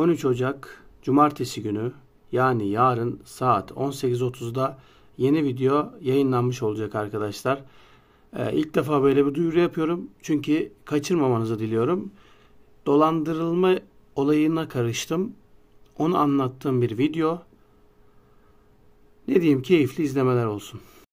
13 Ocak Cumartesi günü yani yarın saat 18.30'da yeni video yayınlanmış olacak arkadaşlar. Ee, ilk defa böyle bir duyuru yapıyorum. Çünkü kaçırmamanızı diliyorum. Dolandırılma olayına karıştım. Onu anlattığım bir video. Ne diyeyim keyifli izlemeler olsun.